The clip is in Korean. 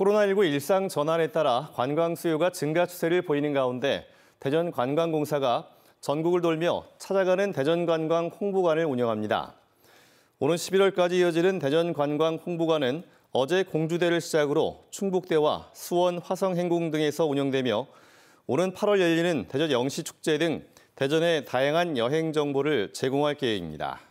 코로나19 일상 전환에 따라 관광 수요가 증가 추세를 보이는 가운데 대전관광공사가 전국을 돌며 찾아가는 대전관광 홍보관을 운영합니다. 오는 11월까지 이어지는 대전관광 홍보관은 어제 공주대를 시작으로 충북대와 수원, 화성, 행궁 등에서 운영되며 오는 8월 열리는 대전 영시축제 등 대전의 다양한 여행 정보를 제공할 계획입니다.